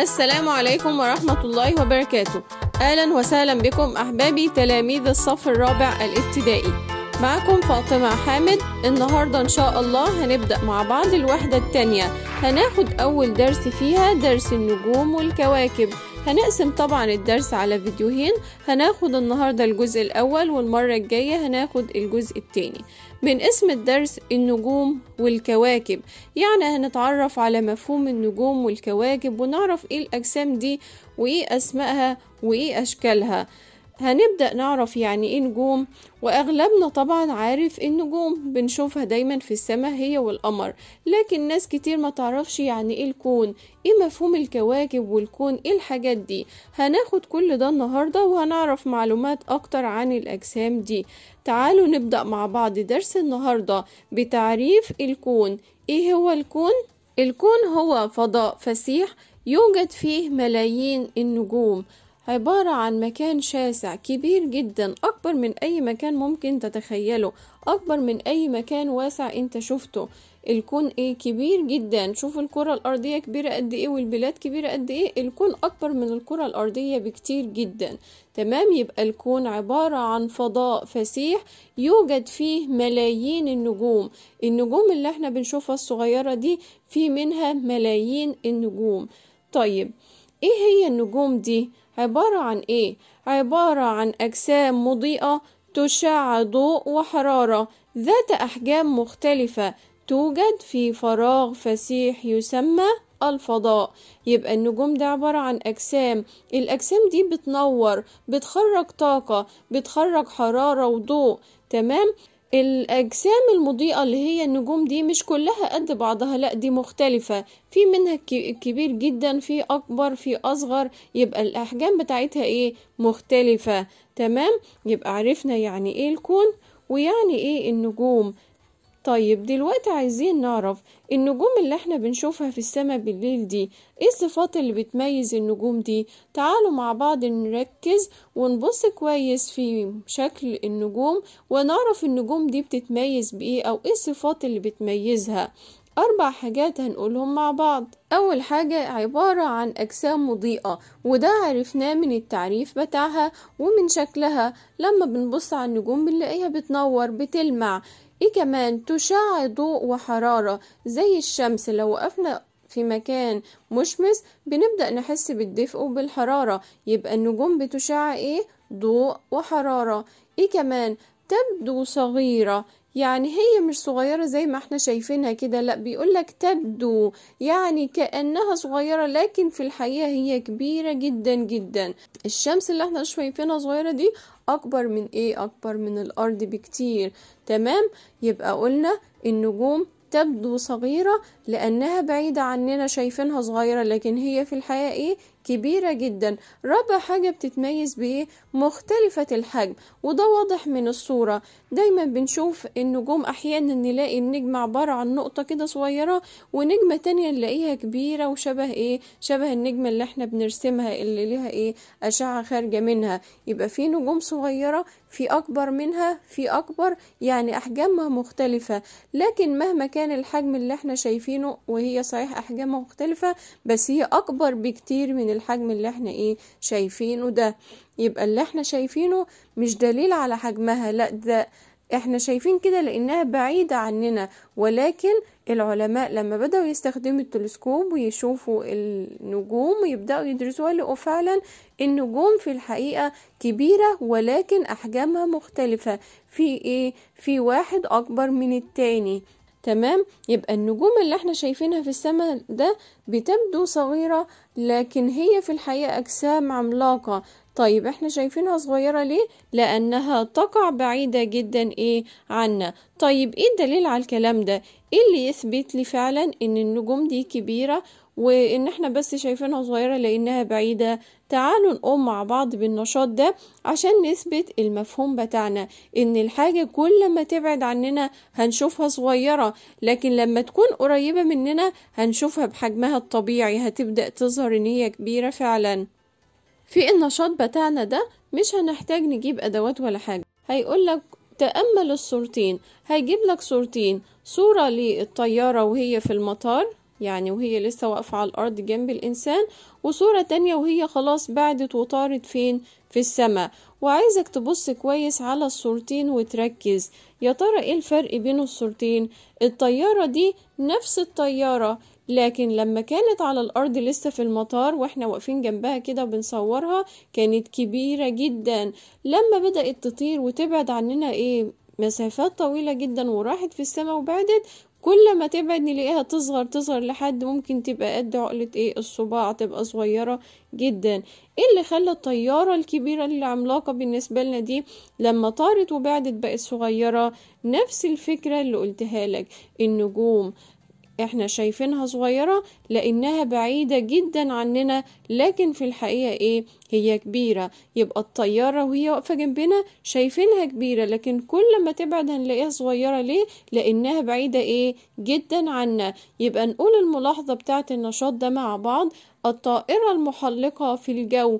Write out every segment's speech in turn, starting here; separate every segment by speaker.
Speaker 1: السلام عليكم ورحمة الله وبركاته أهلا وسهلا بكم أحبابي تلاميذ الصف الرابع الابتدائي معكم فاطمة حامد النهاردة إن شاء الله هنبدأ مع بعض الوحدة التانية هناخد أول درس فيها درس النجوم والكواكب هنقسم طبعا الدرس على فيديوهين هناخد النهاردة الجزء الأول والمرة الجاية هناخد الجزء التاني من اسم الدرس النجوم والكواكب يعني هنتعرف على مفهوم النجوم والكواكب ونعرف ايه الأجسام دي وايه أسمائها وايه أشكالها هنبدأ نعرف يعني ايه نجوم واغلبنا طبعا عارف إيه النجوم بنشوفها دايما في السماء هي والقمر لكن ناس كتير ما تعرفش يعني ايه الكون ايه مفهوم الكواكب والكون ايه الحاجات دي هناخد كل ده النهاردة وهنعرف معلومات اكتر عن الاجسام دي تعالوا نبدأ مع بعض درس النهاردة بتعريف الكون ايه هو الكون؟ الكون هو فضاء فسيح يوجد فيه ملايين النجوم عبارة عن مكان شاسع كبير جدا أكبر من أي مكان ممكن تتخيله أكبر من أي مكان واسع أنت شفته الكون إيه كبير جدا شوف الكرة الأرضية كبيرة قد إيه والبلاد كبيرة قد إيه الكون أكبر من الكرة الأرضية بكتير جدا تمام يبقى الكون عبارة عن فضاء فسيح يوجد فيه ملايين النجوم النجوم اللي احنا بنشوفها الصغيرة دي في منها ملايين النجوم طيب ايه هي النجوم دي عبارة عن إيه؟ عبارة عن أجسام مضيئة تشع ضوء وحرارة ذات أحجام مختلفة توجد في فراغ فسيح يسمى الفضاء يبقى النجوم ده عبارة عن أجسام الأجسام دي بتنور بتخرج طاقة بتخرج حرارة وضوء تمام الأجسام المضيئة اللي هي النجوم دي مش كلها قد بعضها لأ دي مختلفة في منها كبير جدا في أكبر في أصغر يبقى الأحجام بتاعتها إيه مختلفة تمام يبقى عرفنا يعني إيه الكون ويعني إيه النجوم طيب دلوقتي عايزين نعرف النجوم اللي احنا بنشوفها في السماء بالليل دي ايه الصفات اللي بتميز النجوم دي تعالوا مع بعض نركز ونبص كويس في شكل النجوم ونعرف النجوم دي بتتميز بايه او ايه الصفات اللي بتميزها أربع حاجات هنقولهم مع بعض أول حاجة عبارة عن أجسام مضيئة وده عرفناه من التعريف بتاعها ومن شكلها لما بنبص على النجوم بنلاقيها بتنور بتلمع ايه كمان تشع ضوء وحرارة زي الشمس لو وقفنا في مكان مشمس بنبدأ نحس بالدفء وبالحرارة يبقى النجوم بتشع ايه ضوء وحرارة ايه كمان تبدو صغيرة يعني هي مش صغيرة زي ما احنا شايفينها كده لا بيقولك تبدو يعني كأنها صغيرة لكن في الحقيقة هي كبيرة جدا جدا الشمس اللي احنا شايفينها صغيرة دي اكبر من ايه اكبر من الارض بكتير تمام يبقى قلنا النجوم تبدو صغيرة لأنها بعيدة عننا شايفينها صغيرة لكن هي في الحقيقة إيه كبيرة جدا رابع حاجة بتتميز بإيه مختلفة الحجم وده واضح من الصورة دايما بنشوف النجوم أحيانا نلاقي النجمة عبارة عن نقطة كده صغيرة ونجمة تانية نلاقيها كبيرة وشبه إيه شبه النجمة اللي إحنا بنرسمها اللي ليها إيه أشعة خارجة منها يبقى في نجوم صغيرة في أكبر منها في أكبر يعني أحجامها مختلفة لكن مهما كان الحجم اللي إحنا شايفينه عاملينه وهي صحيح احجامها مختلفه بس هي اكبر بكتير من الحجم اللي احنا ايه شايفينه ده يبقى اللي احنا شايفينه مش دليل على حجمها لا ده احنا شايفين كده لانها بعيدة عننا ولكن العلماء لما بدأوا يستخدموا التلسكوب ويشوفوا النجوم ويبدأوا يدرسوها لقوا فعلا النجوم في الحقيقة كبيرة ولكن احجامها مختلفة في ايه في واحد اكبر من التاني تمام يبقى النجوم اللي احنا شايفينها في السماء ده بتبدو صغيرة لكن هي في الحقيقة أجسام عملاقة طيب احنا شايفينها صغيرة ليه؟ لأنها تقع بعيدة جدا ايه عنا طيب ايه الدليل على الكلام ده؟ ايه اللي يثبت لي فعلا ان النجوم دي كبيرة وان احنا بس شايفينها صغيرة لانها بعيدة تعالوا نقوم مع بعض بالنشاط ده عشان نثبت المفهوم بتاعنا ان الحاجة كل ما تبعد عننا هنشوفها صغيرة لكن لما تكون قريبة مننا هنشوفها بحجمها الطبيعي هتبدأ تظهر ان هي كبيرة فعلا في النشاط بتاعنا ده مش هنحتاج نجيب ادوات ولا حاجة هيقولك تأمل الصورتين هيجيب لك صورتين صورة للطيارة وهي في المطار يعني وهي لسه واقفة على الأرض جنب الإنسان وصورة تانية وهي خلاص بعدت وطارت فين في السماء وعايزك تبص كويس على الصورتين وتركز يا ترى ايه الفرق بين الصورتين الطيارة دي نفس الطيارة لكن لما كانت على الأرض لسه في المطار وإحنا واقفين جنبها كده بنصورها كانت كبيرة جدا لما بدأت تطير وتبعد عننا إيه مسافات طويلة جدا وراحت في السماء وبعدت كل ما تبعد نلاقيها تصغر تصغر لحد ممكن تبقى قد عقلة ايه الصباع تبقى صغيرة جدا ايه اللي خلى الطيارة الكبيرة اللي عملاقة بالنسبة لنا دي لما طارت وبعدت بقت صغيرة نفس الفكرة اللي قلتها لك النجوم احنا شايفينها صغيرة لانها بعيدة جدا عننا لكن في الحقيقة ايه هي كبيرة يبقى الطيارة وهي واقفة جنبنا شايفينها كبيرة لكن كل ما تبعد هنلاقيها صغيرة ليه لانها بعيدة ايه جدا عنا يبقى نقول الملاحظة بتاعت النشاط ده مع بعض الطائرة المحلقة في الجو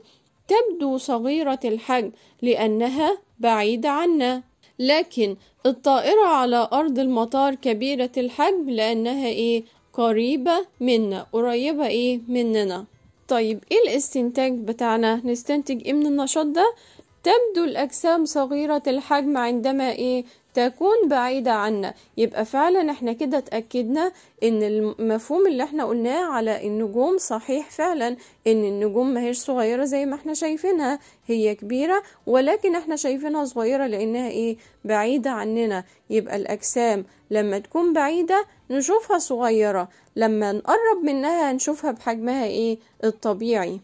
Speaker 1: تبدو صغيرة الحجم لأنها بعيدة عنا لكن الطائرة على أرض المطار كبيرة الحجم لأنها إيه قريبة منا قريبة إيه مننا طيب إيه الاستنتاج بتاعنا نستنتج إيه من النشاط ده تبدو الأجسام صغيرة الحجم عندما إيه تكون بعيدة عنا يبقى فعلا احنا كده اتأكدنا ان المفهوم اللي احنا قلناه على النجوم صحيح فعلا ان النجوم ما هيش صغيرة زي ما احنا شايفينها هي كبيرة ولكن احنا شايفينها صغيرة لانها ايه بعيدة عننا يبقى الاجسام لما تكون بعيدة نشوفها صغيرة لما نقرب منها نشوفها بحجمها ايه الطبيعي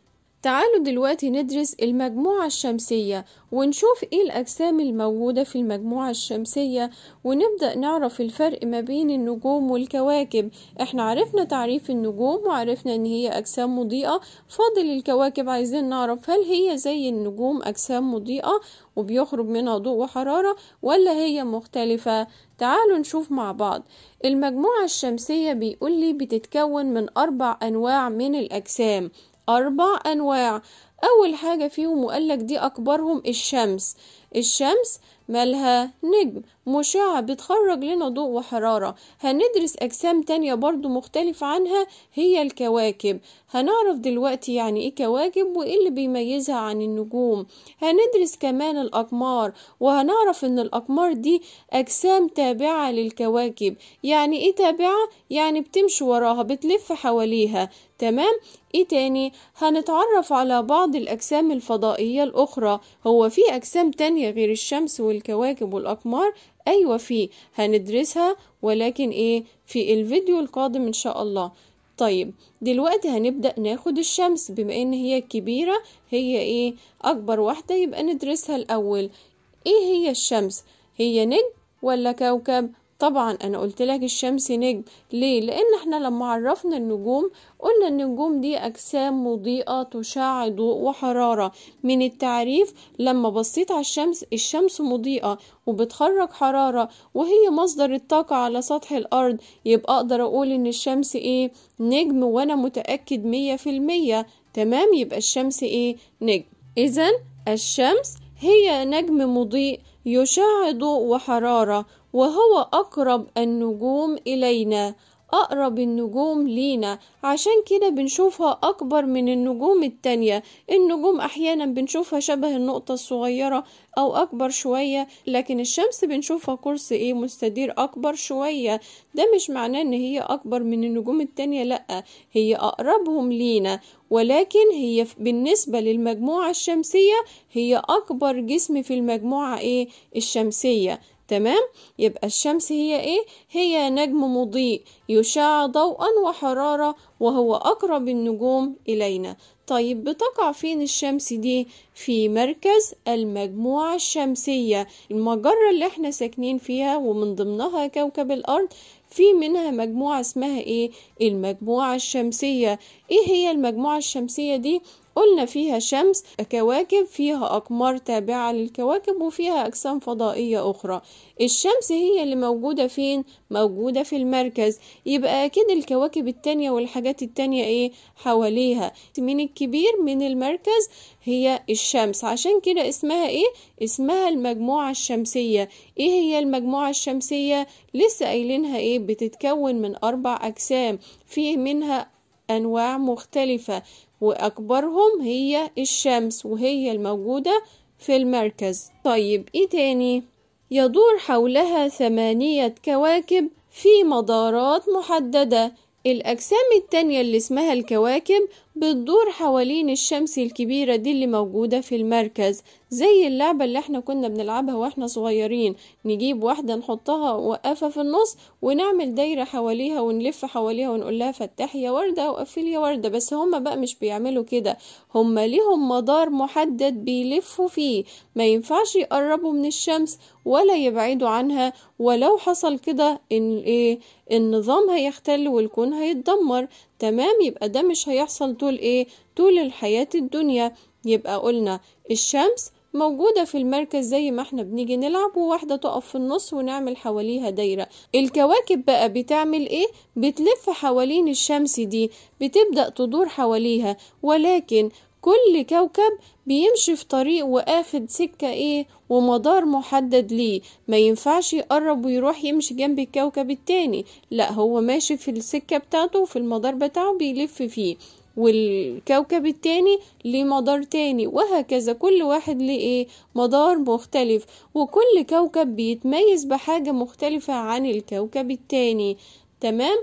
Speaker 1: تعالوا دلوقتي ندرس المجموعة الشمسية ونشوف ايه الأجسام الموجودة في المجموعة الشمسية ونبدأ نعرف الفرق ما بين النجوم والكواكب احنا عرفنا تعريف النجوم وعرفنا ان هي أجسام مضيئة فاضل الكواكب عايزين نعرف هل هي زي النجوم أجسام مضيئة وبيخرج منها ضوء وحرارة ولا هي مختلفة تعالوا نشوف مع بعض المجموعة الشمسية بيقول لي بتتكون من أربع أنواع من الأجسام أربع أنواع أول حاجة فيهم وقالك دي أكبرهم الشمس الشمس مالها نجم مشعة بتخرج لنا ضوء وحرارة هندرس أجسام تانية برضو مختلفة عنها هي الكواكب هنعرف دلوقتي يعني إيه كواكب وإيه اللي بيميزها عن النجوم هندرس كمان الأقمار وهنعرف إن الأقمار دي أجسام تابعة للكواكب يعني إيه تابعة؟ يعني بتمشي وراها بتلف حواليها تمام ايه تاني هنتعرف على بعض الاجسام الفضائية الاخرى هو في اجسام تانية غير الشمس والكواكب والاقمار ايوه في هندرسها ولكن ايه في الفيديو القادم ان شاء الله طيب دلوقتي هنبدأ ناخد الشمس بما ان هي كبيرة هي ايه اكبر واحدة يبقى ندرسها الاول ايه هي الشمس هي نجم ولا كوكب طبعا انا قلت لك الشمس نجم ليه لان احنا لما عرفنا النجوم قلنا النجوم دي اجسام مضيئه تشع ضوء وحراره من التعريف لما بصيت على الشمس الشمس مضيئه وبتخرج حراره وهي مصدر الطاقه على سطح الارض يبقى اقدر اقول ان الشمس ايه نجم وانا متاكد مية في المية تمام يبقى الشمس ايه نجم اذا الشمس هي نجم مضيء يشع ضوء وحرارة وهو أقرب النجوم إلينا أقرب النجوم لينا عشان كده بنشوفها أكبر من النجوم التانية النجوم أحيانا بنشوفها شبه النقطة الصغيرة أو أكبر شوية لكن الشمس بنشوفها قرص إيه مستدير أكبر شوية ده مش معناه إن هي أكبر من النجوم التانية لأ هي أقربهم لينا ولكن هي بالنسبة للمجموعة الشمسية هي أكبر جسم في المجموعة إيه الشمسية تمام يبقى الشمس هي ايه هي نجم مضيء يشع ضوءا وحرارة وهو أقرب النجوم إلينا طيب بتقع فين الشمس دي في مركز المجموعة الشمسية المجرة اللي احنا ساكنين فيها ومن ضمنها كوكب الأرض في منها مجموعة اسمها ايه المجموعة الشمسية ايه هي المجموعة الشمسية دي قلنا فيها شمس كواكب فيها أقمار تابعة للكواكب وفيها أجسام فضائية أخرى الشمس هي اللي موجودة فين؟ موجودة في المركز يبقى أكيد الكواكب التانية والحاجات التانية إيه حواليها من الكبير من المركز هي الشمس عشان كده اسمها إيه؟ اسمها المجموعة الشمسية إيه هي المجموعة الشمسية؟ لسه قايلينها إيه؟ بتتكون من أربع أجسام فيه منها أنواع مختلفة وأكبرهم هي الشمس وهي الموجودة في المركز طيب إيه تاني؟ يدور حولها ثمانية كواكب في مدارات محددة الأجسام التانية اللي اسمها الكواكب بتدور حوالين الشمس الكبيرة دي اللي موجودة في المركز زي اللعبة اللي احنا كنا بنلعبها واحنا صغيرين نجيب واحدة نحطها وقفة في النص ونعمل دايرة حواليها ونلف حواليها ونقول لها فتحي يا وردة وقفلي يا وردة بس هما بقى مش بيعملوا كده هما ليهم مدار محدد بيلفوا فيه ما ينفعش يقربوا من الشمس ولا يبعدوا عنها ولو حصل كده ان ايه النظام هيختل والكون هيتدمر تمام يبقى ده مش هيحصل طول ايه طول الحياة الدنيا يبقى قلنا الشمس موجودة في المركز زي ما احنا بنيجي نلعب وواحدة تقف في النص ونعمل حواليها دايرة الكواكب بقى بتعمل ايه بتلف حوالين الشمس دي بتبدأ تدور حواليها ولكن كل كوكب بيمشي في طريق واخد سكة ايه ومدار محدد ليه ما ينفعش يقرب ويروح يمشي جنب الكوكب التاني لا هو ماشي في السكة بتاعته في المدار بتاعه بيلف فيه والكوكب التاني ليه مدار تاني وهكذا كل واحد ليه ايه مدار مختلف وكل كوكب بيتميز بحاجة مختلفة عن الكوكب التاني تمام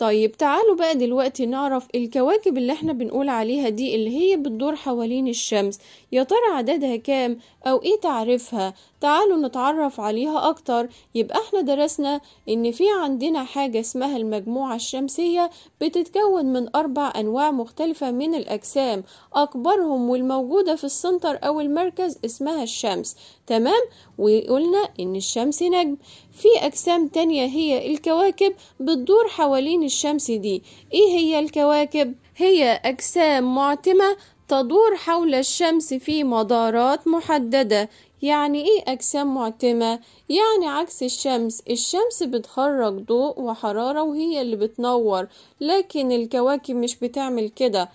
Speaker 1: طيب تعالوا بقى دلوقتي نعرف الكواكب اللي احنا بنقول عليها دي اللي هي بتدور حوالين الشمس يا ترى عددها كام او ايه تعريفها تعالوا نتعرف عليها اكتر يبقى احنا درسنا ان في عندنا حاجة اسمها المجموعة الشمسية بتتكون من اربع انواع مختلفة من الاجسام اكبرهم والموجودة في السنتر او المركز اسمها الشمس تمام وقلنا ان الشمس نجم في أجسام تانية هي الكواكب بتدور حوالين الشمس دي إيه هي الكواكب؟ هي أجسام معتمة تدور حول الشمس في مدارات محددة يعني ايه اجسام معتمة يعني عكس الشمس الشمس بتخرج ضوء وحرارة وهي اللي بتنور لكن الكواكب مش بتعمل كده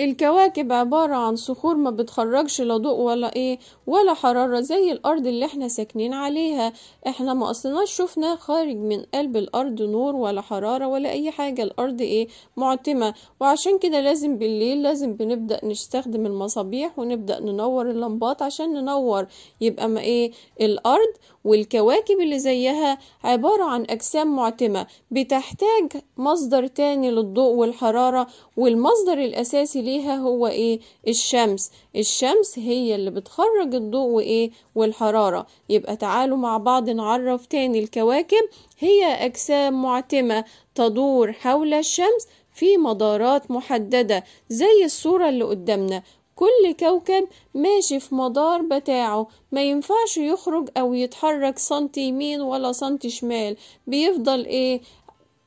Speaker 1: الكواكب عبارة عن صخور ما بتخرجش لا ضوء ولا ايه ولا حرارة زي الارض اللي احنا ساكنين عليها احنا ما اصلناش شفنا خارج من قلب الارض نور ولا حرارة ولا اي حاجة الارض ايه معتمة وعشان كده لازم بالليل لازم بنبدأ نستخدم المصابيح ونبدأ ننور اللمبات عشان ننور يبقى ما ايه الارض والكواكب اللي زيها عبارة عن أجسام معتمة بتحتاج مصدر تاني للضوء والحرارة والمصدر الأساسي ليها هو إيه الشمس الشمس هي اللي بتخرج الضوء وإيه والحرارة يبقى تعالوا مع بعض نعرف تاني الكواكب هي أجسام معتمة تدور حول الشمس في مدارات محددة زي الصورة اللي قدامنا كل كوكب ماشي في مدار بتاعه ما ينفعش يخرج او يتحرك سنتي يمين ولا سنتي شمال بيفضل ايه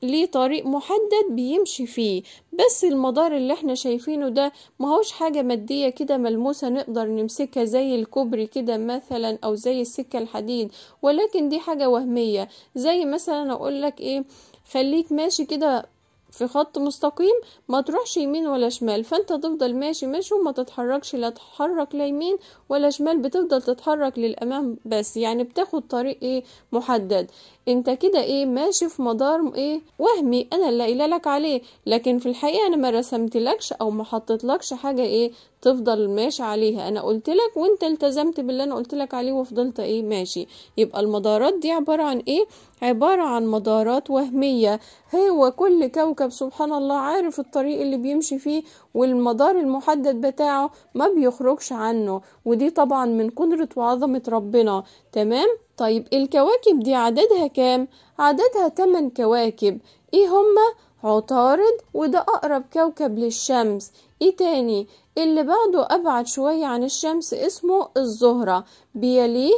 Speaker 1: ليه طريق محدد بيمشي فيه بس المدار اللي احنا شايفينه ده ما هوش حاجة مادية كده ملموسة نقدر نمسكها زي الكوبري كده مثلا او زي السكة الحديد ولكن دي حاجة وهمية زي مثلا اقولك ايه خليك ماشي كده في خط مستقيم ما تروحش يمين ولا شمال فانت تفضل ماشي ماشي وما تتحركش لا تتحرك لا يمين ولا شمال بتفضل تتحرك للامام بس يعني بتاخد طريق ايه محدد انت كده ايه ماشي في مدار ايه وهمي انا اللي قايله لك عليه لكن في الحقيقه انا ما رسمتلكش او ما حطيتلكش حاجه ايه تفضل ماشي عليها انا قلت لك وانت التزمت باللي انا قلت لك عليه وفضلت ايه ماشي يبقى المدارات دي عباره عن ايه عبارة عن مدارات وهمية هو كل كوكب سبحان الله عارف الطريق اللي بيمشي فيه والمدار المحدد بتاعه ما بيخرجش عنه ودي طبعا من قدرة وعظمة ربنا تمام طيب الكواكب دي عددها كام عددها 8 كواكب ايه هما عطارد وده اقرب كوكب للشمس ايه تاني اللي بعده ابعد شوية عن الشمس اسمه الزهرة بيليه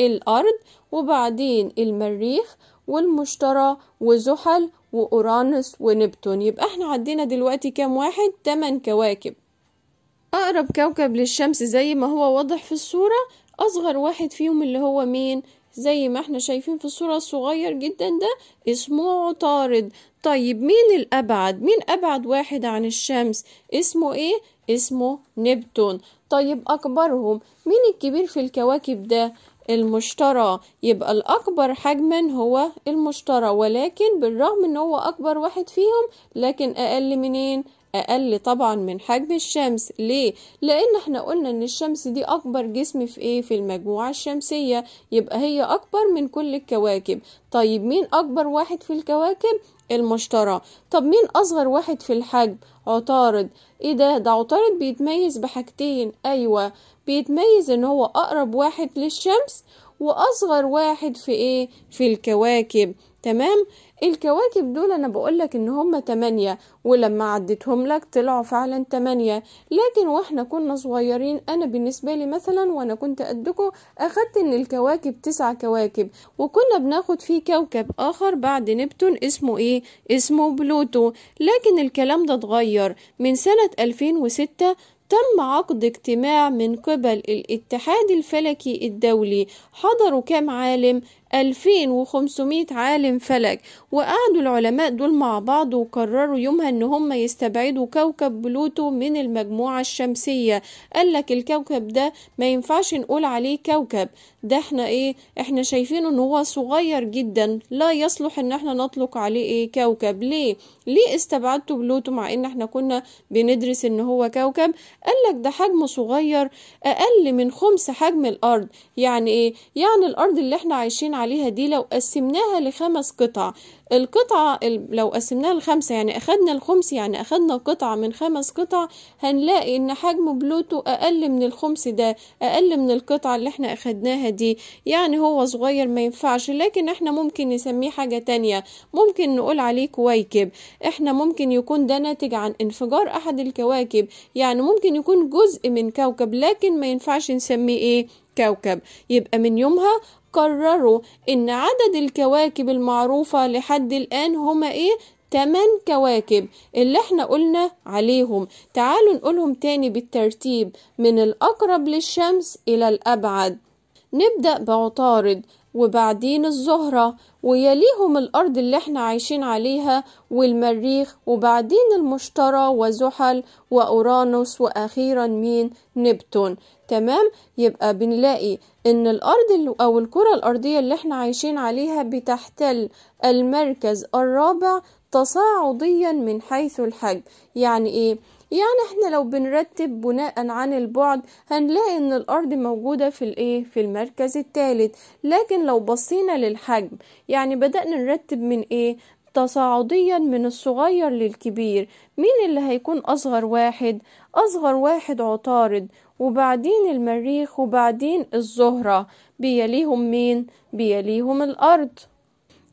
Speaker 1: الأرض وبعدين المريخ والمشتري وزحل وأورانوس ونبتون يبقى احنا عدينا دلوقتي كام واحد؟ 8 كواكب أقرب كوكب للشمس زي ما هو واضح في الصورة أصغر واحد فيهم اللي هو مين؟ زي ما احنا شايفين في الصورة الصغير جدا ده اسمه عطارد طيب مين الأبعد؟ مين أبعد واحد عن الشمس؟ اسمه ايه؟ اسمه نبتون طيب أكبرهم مين الكبير في الكواكب ده؟ المشترى يبقى الأكبر حجما هو المشترى ولكن بالرغم ان هو أكبر واحد فيهم لكن أقل منين؟ أقل طبعا من حجم الشمس ليه؟ لأن احنا قلنا ان الشمس دي أكبر جسم في ايه؟ في المجموعة الشمسية يبقى هي أكبر من كل الكواكب طيب مين أكبر واحد في الكواكب؟ المشترى طب مين اصغر واحد في الحجم عطارد ايه ده ده عطارد بيتميز بحاجتين ايوه بيتميز ان هو اقرب واحد للشمس واصغر واحد في ايه في الكواكب تمام الكواكب دول انا بقولك ان هم تمانية ولما عدتهم لك طلعوا فعلا تمانية لكن واحنا كنا صغيرين انا بالنسبة لي مثلا وانا كنت قدكم اخدت ان الكواكب تسع كواكب وكنا بناخد فيه كوكب اخر بعد نبتون اسمه ايه اسمه بلوتو لكن الكلام ده اتغير من سنة 2006 تم عقد اجتماع من قبل الاتحاد الفلكي الدولي حضروا كام عالم 2500 عالم فلك وقعدوا العلماء دول مع بعض وقرروا يومها ان هم يستبعدوا كوكب بلوتو من المجموعة الشمسية قالك الكوكب ده ما ينفعش نقول عليه كوكب ده احنا ايه احنا شايفينه ان هو صغير جدا لا يصلح ان احنا نطلق عليه ايه كوكب ليه ليه استبعدتوا بلوتو مع ان احنا كنا بندرس ان هو كوكب قال لك ده حجمه صغير اقل من خمس حجم الارض يعني ايه يعني الارض اللي احنا عايشين عليها دي لو قسمناها لخمس قطع القطعة لو قسمناها لخمسة يعني أخدنا الخمس يعني أخدنا قطعة من خمس قطع هنلاقي إن حجم بلوتو أقل من الخمس ده أقل من القطعة اللي احنا أخدناها دي يعني هو صغير ما ينفعش لكن احنا ممكن نسميه حاجة تانية ممكن نقول عليه كويكب احنا ممكن يكون ده ناتج عن انفجار أحد الكواكب يعني ممكن يكون جزء من كوكب لكن ما ينفعش نسميه ايه كوكب يبقى من يومها قرروا إن عدد الكواكب المعروفة لحد الآن هما إيه؟ 8 كواكب اللي احنا قلنا عليهم تعالوا نقولهم تاني بالترتيب من الأقرب للشمس إلى الأبعد نبدأ بعطارد وبعدين الزهرة ويليهم الأرض اللي احنا عايشين عليها والمريخ وبعدين المشتري وزحل وأورانوس وأخيرا مين نبتون تمام يبقى بنلاقي ان الارض او الكرة الارضية اللي احنا عايشين عليها بتحتل المركز الرابع تصاعديا من حيث الحجم يعني ايه يعني احنا لو بنرتب بناء عن البعد هنلاقي ان الارض موجودة في الايه في المركز الثالث لكن لو بصينا للحجم يعني بدأنا نرتب من ايه تصاعديا من الصغير للكبير مين اللي هيكون أصغر واحد؟ أصغر واحد عطارد وبعدين المريخ وبعدين الزهرة بيليهم مين؟ بيليهم الأرض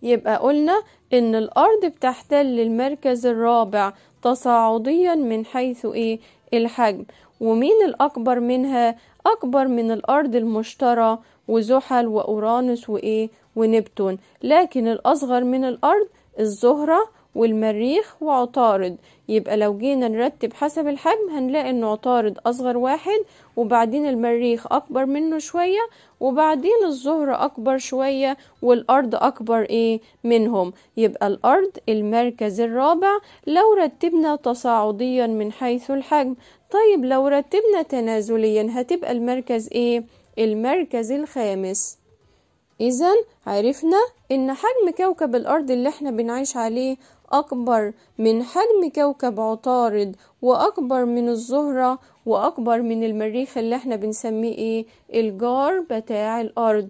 Speaker 1: يبقى قلنا إن الأرض بتحتل المركز الرابع تصاعديا من حيث إيه؟ الحجم ومين الأكبر منها؟ أكبر من الأرض المشترى وزحل وأورانوس وإيه؟ ونبتون لكن الأصغر من الأرض الزهرة والمريخ وعطارد يبقى لو جينا نرتب حسب الحجم هنلاقي ان عطارد اصغر واحد وبعدين المريخ اكبر منه شوية وبعدين الزهرة اكبر شوية والارض اكبر ايه منهم يبقى الارض المركز الرابع لو رتبنا تصاعديا من حيث الحجم طيب لو رتبنا تنازليا هتبقى المركز ايه المركز الخامس إذا عرفنا إن حجم كوكب الأرض اللي إحنا بنعيش عليه أكبر من حجم كوكب عطارد وأكبر من الزهرة وأكبر من المريخ اللي إحنا بنسميه إيه الجار بتاع الأرض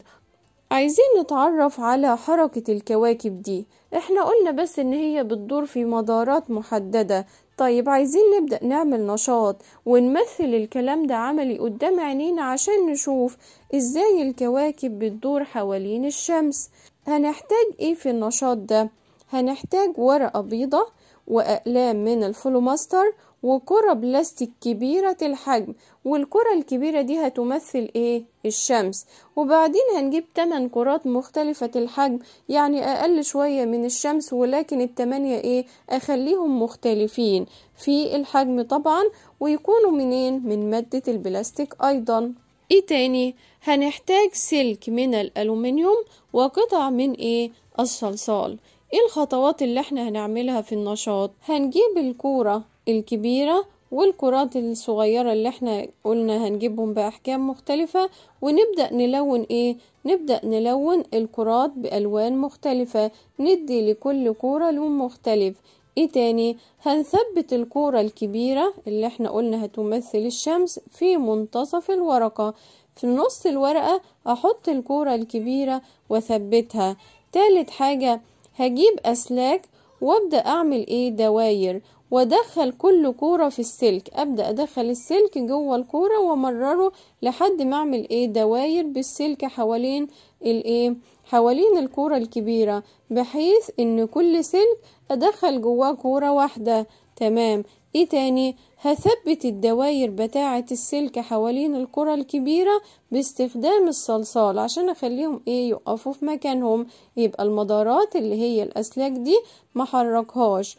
Speaker 1: عايزين نتعرف على حركة الكواكب دي احنا قلنا بس ان هي بتدور في مدارات محددة طيب عايزين نبدأ نعمل نشاط ونمثل الكلام ده عملي قدام عينينا عشان نشوف ازاي الكواكب بتدور حوالين الشمس هنحتاج ايه في النشاط ده هنحتاج ورقة بيضة وأقلام من الفلوماستر وكرة بلاستيك كبيرة الحجم والكرة الكبيرة دي هتمثل ايه الشمس وبعدين هنجيب 8 كرات مختلفة الحجم يعني اقل شوية من الشمس ولكن التمانية ايه اخليهم مختلفين في الحجم طبعا ويكونوا منين من مادة البلاستيك ايضا ايه تاني هنحتاج سلك من الالومنيوم وقطع من ايه الصلصال ايه الخطوات اللي احنا هنعملها في النشاط هنجيب الكورة الكبيرة والكرات الصغيرة اللي احنا قلنا هنجيبهم بأحكام مختلفة ونبدأ نلون ايه نبدأ نلون الكرات بألوان مختلفة ندي لكل كورة لون مختلف ايه تاني هنثبت الكورة الكبيرة اللي احنا قلنا هتمثل الشمس في منتصف الورقة في نص الورقة احط الكورة الكبيرة واثبتها تالت حاجة هجيب اسلاك وابدأ اعمل ايه دواير وادخل كل كوره في السلك ابدا ادخل السلك جوه الكوره وامرره لحد ما اعمل ايه دواير بالسلك حوالين الايه حوالين الكوره الكبيره بحيث ان كل سلك ادخل جواه كوره واحده تمام ايه تاني هثبت الدواير بتاعة السلك حوالين الكرة الكبيرة باستخدام الصلصال عشان اخليهم ايه يقفوا في مكانهم يبقى المدارات اللي هي الاسلاك دي محركهاش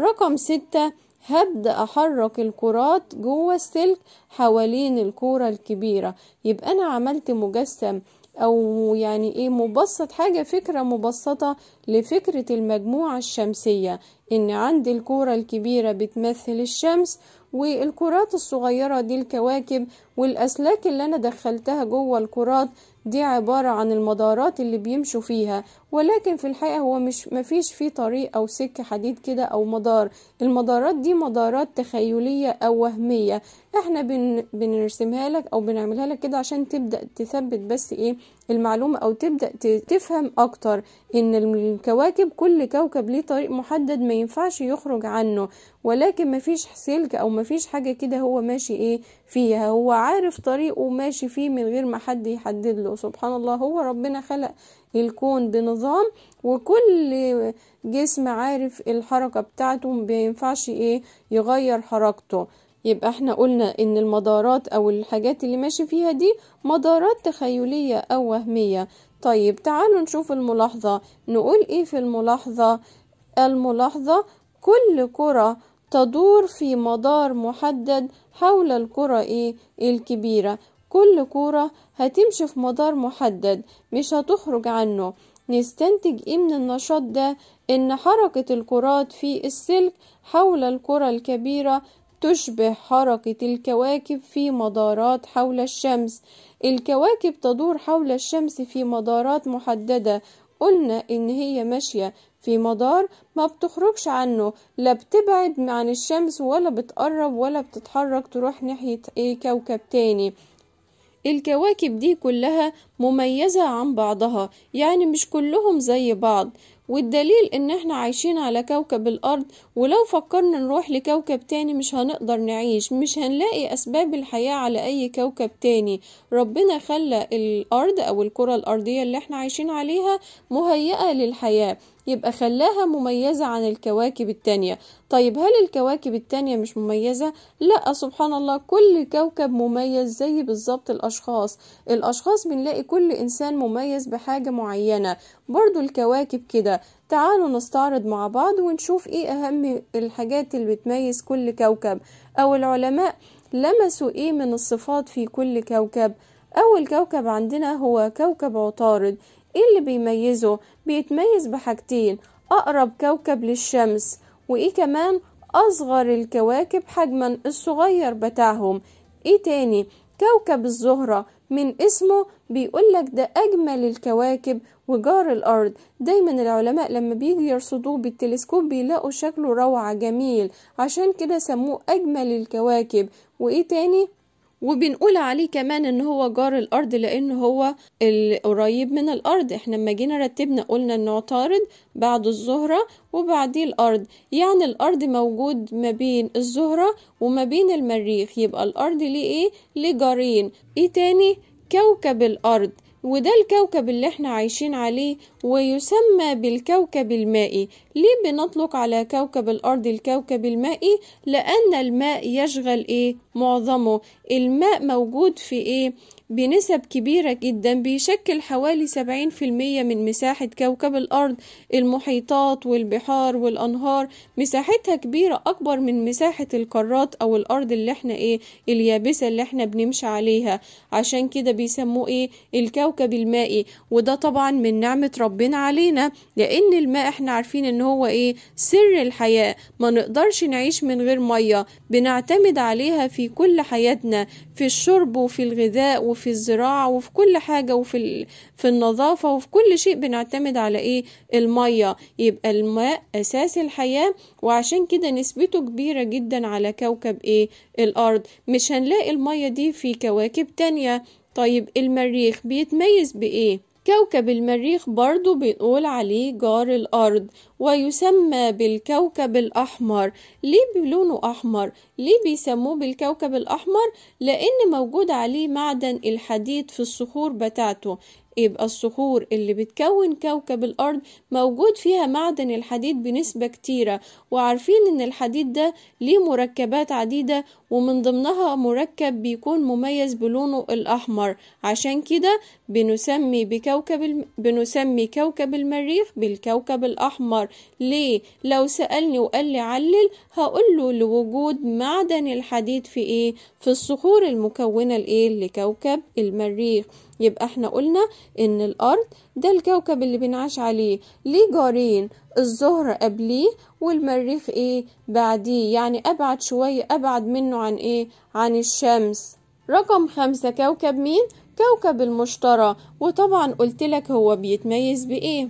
Speaker 1: رقم ستة هبدأ أحرك الكرات جوه السلك حوالين الكورة الكبيرة يبقى أنا عملت مجسم أو يعني إيه مبسط حاجة فكرة مبسطة لفكرة المجموعة الشمسية إن عندي الكورة الكبيرة بتمثل الشمس والكرات الصغيرة دي الكواكب والأسلاك اللي أنا دخلتها جوه الكرات دي عبارة عن المدارات اللي بيمشوا فيها ولكن في الحقيقة هو مش مفيش فيه طريق أو سكة حديد كده أو مدار المدارات دي مدارات تخيلية أو وهمية احنا بن... بنرسمها لك او بنعملها لك كده عشان تبدا تثبت بس ايه المعلومه او تبدا تفهم اكتر ان الكواكب كل كوكب ليه طريق محدد ما ينفعش يخرج عنه ولكن مفيش سلك او مفيش حاجه كده هو ماشي ايه فيها هو عارف طريقه ماشي فيه من غير ما حد يحدد له سبحان الله هو ربنا خلق الكون بنظام وكل جسم عارف الحركه بتاعته ما ينفعش ايه يغير حركته يبقى احنا قلنا ان المدارات او الحاجات اللي ماشي فيها دي مدارات تخيلية او وهمية طيب تعالوا نشوف الملاحظة نقول ايه في الملاحظة الملاحظة كل كرة تدور في مدار محدد حول الكرة ايه الكبيرة كل كرة هتمشي في مدار محدد مش هتخرج عنه نستنتج ايه من النشاط ده ان حركة الكرات في السلك حول الكرة الكبيرة تشبه حركة الكواكب في مدارات حول الشمس الكواكب تدور حول الشمس في مدارات محددة قلنا إن هي ماشية في مدار ما بتخرجش عنه لا بتبعد عن الشمس ولا بتقرب ولا بتتحرك تروح ناحية أي كوكب تاني الكواكب دي كلها مميزة عن بعضها يعني مش كلهم زي بعض والدليل ان احنا عايشين على كوكب الارض ولو فكرنا نروح لكوكب تاني مش هنقدر نعيش مش هنلاقي اسباب الحياة على اي كوكب تاني ربنا خلى الارض او الكرة الارضية اللي احنا عايشين عليها مهيئة للحياة يبقى خلاها مميزة عن الكواكب التانية طيب هل الكواكب التانية مش مميزة؟ لا سبحان الله كل كوكب مميز زي بالظبط الأشخاص الأشخاص بنلاقي كل إنسان مميز بحاجة معينة برضو الكواكب كده تعالوا نستعرض مع بعض ونشوف ايه اهم الحاجات اللي بتميز كل كوكب او العلماء لمسوا ايه من الصفات في كل كوكب اول كوكب عندنا هو كوكب عطارد ايه اللي بيميزه بيتميز بحاجتين اقرب كوكب للشمس وايه كمان اصغر الكواكب حجما الصغير بتاعهم ايه تاني كوكب الزهرة من اسمه بيقولك ده أجمل الكواكب وجار الأرض دايما العلماء لما بيجوا يرصدوه بالتلسكوب بيلاقوا شكله روعة جميل عشان كده سموه أجمل الكواكب وإيه تاني؟ وبنقول عليه كمان ان هو جار الارض لان هو القريب من الارض احنا لما جينا رتبنا قلنا انه عطارد بعد الزهرة وبعديه الارض يعني الارض موجود ما بين الزهرة وما بين المريخ يبقى الارض ليه ايه ليه جارين ايه تاني كوكب الارض وده الكوكب اللي احنا عايشين عليه ويسمى بالكوكب المائي ليه بنطلق على كوكب الارض الكوكب المائي لان الماء يشغل ايه معظمه الماء موجود في ايه بنسب كبيرة جدا بيشكل حوالي 70% من مساحة كوكب الأرض المحيطات والبحار والأنهار مساحتها كبيرة أكبر من مساحة القارات أو الأرض اللي احنا إيه اليابسة اللي احنا بنمشي عليها عشان كده بيسموه إيه الكوكب المائي وده طبعا من نعمة ربنا علينا لأن الماء احنا عارفين إن هو إيه سر الحياة ما نقدرش نعيش من غير مية بنعتمد عليها في كل حياتنا في الشرب وفي الغذاء وفي وفي الزراعة وفي كل حاجة وفي في النظافة وفي كل شيء بنعتمد على ايه المية يبقى الماء اساس الحياة وعشان كده نسبته كبيرة جدا على كوكب ايه الارض مش هنلاقي المية دي في كواكب تانية طيب المريخ بيتميز بايه كوكب المريخ برضو بنقول عليه جار الأرض ويسمى بالكوكب الأحمر ليه بلونه أحمر؟ ليه بيسموه بالكوكب الأحمر؟ لأن موجود عليه معدن الحديد في الصخور بتاعته يبقى الصخور اللي بتكون كوكب الأرض موجود فيها معدن الحديد بنسبة كتيرة وعارفين إن الحديد ده ليه مركبات عديدة ومن ضمنها مركب بيكون مميز بلونه الأحمر عشان كده بنسمي بكوكب بنسمي كوكب المريخ بالكوكب الأحمر الاخر ليه لو سألني وقال لي علل هقول له لوجود معدن الحديد في إيه في الصخور المكونة الإيه لكوكب المريخ يبقى احنا قلنا ان الارض ده الكوكب اللي بنعيش عليه ليه جارين الزهرة قبليه والمريخ ايه بعديه يعني ابعد شوية ابعد منه عن ايه عن الشمس رقم خمسة كوكب مين كوكب المشتري وطبعا قلتلك هو بيتميز بايه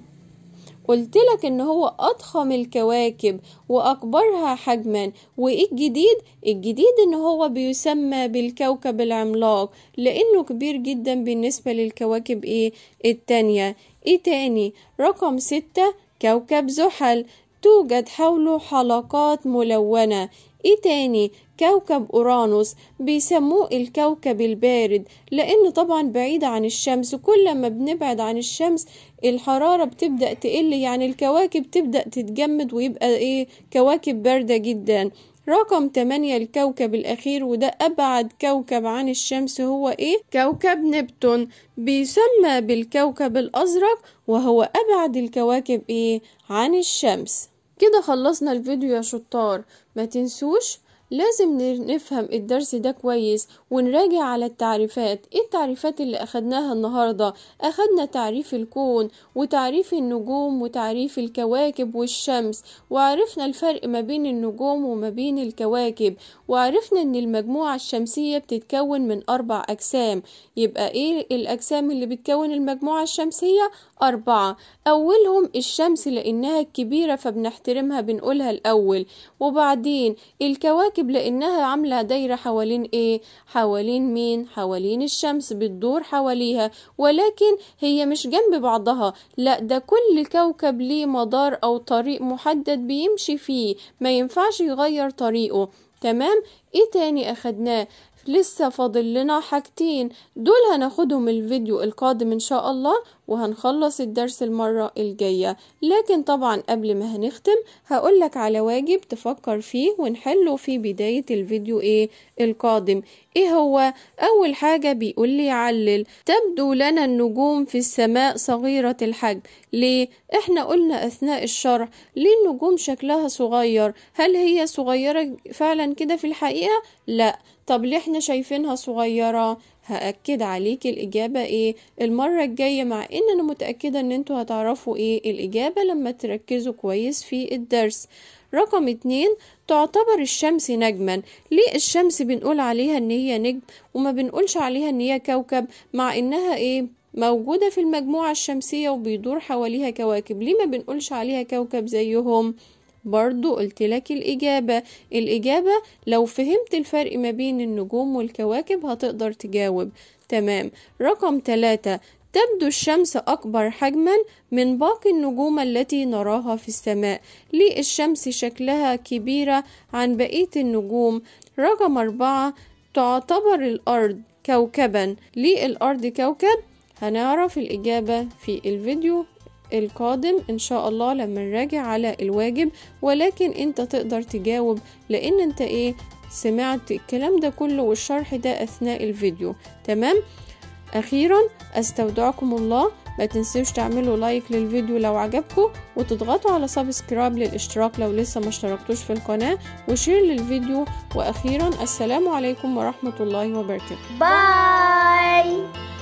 Speaker 1: قلت لك ان هو اضخم الكواكب واكبرها حجما وايه الجديد الجديد ان هو بيسمى بالكوكب العملاق لانه كبير جدا بالنسبة للكواكب ايه التانية ايه تاني رقم ستة كوكب زحل توجد حوله حلقات ملونة ايه تاني كوكب اورانوس بيسموه الكوكب البارد لان طبعا بعيد عن الشمس كل ما بنبعد عن الشمس الحرارة بتبدأ تقل يعني الكواكب تبدأ تتجمد ويبقى ايه كواكب باردة جدا رقم 8 الكوكب الأخير وده أبعد كوكب عن الشمس هو إيه؟ كوكب نبتون بيسمى بالكوكب الأزرق وهو أبعد الكواكب إيه؟ عن الشمس كده خلصنا الفيديو يا شطار ما تنسوش لازم نفهم الدرس ده كويس ونراجع على التعريفات ايه التعريفات اللي اخدناها النهاردة اخدنا تعريف الكون وتعريف النجوم وتعريف الكواكب والشمس وعرفنا الفرق ما بين النجوم وما بين الكواكب وعرفنا ان المجموعة الشمسية بتتكون من اربع اجسام يبقى ايه الاجسام اللي بتكون المجموعة الشمسية اربعة اولهم الشمس لانها الكبيرة فبنحترمها بنقولها الاول وبعدين الكواكب لانها عاملة دايرة حوالين ايه حوالين مين حوالين الشمس بتدور حواليها ولكن هي مش جنب بعضها لا ده كل كوكب ليه مدار أو طريق محدد بيمشي فيه ما ينفعش يغير طريقه تمام ايه تاني اخدناه لسه فاضل لنا حاجتين دول هناخدهم الفيديو القادم ان شاء الله وهنخلص الدرس المرة الجاية لكن طبعا قبل ما هنختم هقولك على واجب تفكر فيه ونحله في بداية الفيديو ايه القادم ايه هو اول حاجة بيقول لي علل تبدو لنا النجوم في السماء صغيرة الحجم ليه احنا قلنا اثناء الشرح ليه النجوم شكلها صغير هل هي صغيرة فعلا كده في الحقيقة لا طب ليه احنا شايفينها صغيرة هأكد عليك الإجابة إيه المرة الجاية مع إن أنا متأكدة إن أنتوا هتعرفوا إيه الإجابة لما تركزوا كويس في الدرس رقم اتنين تعتبر الشمس نجما ليه الشمس بنقول عليها ان هي نجم وما بنقولش عليها ان هي كوكب مع انها ايه موجودة في المجموعة الشمسية وبيدور حواليها كواكب ليه ما بنقولش عليها كوكب زيهم برضو قلت لك الإجابة الإجابة لو فهمت الفرق ما بين النجوم والكواكب هتقدر تجاوب تمام رقم ثلاثة تبدو الشمس أكبر حجما من باقي النجوم التي نراها في السماء ليه الشمس شكلها كبيرة عن بقية النجوم رقم أربعة تعتبر الأرض كوكبا ليه الأرض كوكب هنعرف الإجابة في الفيديو القادم ان شاء الله لما نراجع على الواجب ولكن انت تقدر تجاوب لان انت ايه سمعت الكلام ده كله والشرح ده اثناء الفيديو تمام اخيرا استودعكم الله ما تنسوش تعملوا لايك للفيديو لو عجبكم وتضغطوا على سبسكرايب للاشتراك لو لسه ما اشتركتوش في القناة وشير للفيديو واخيرا السلام عليكم ورحمة الله وبركاته باي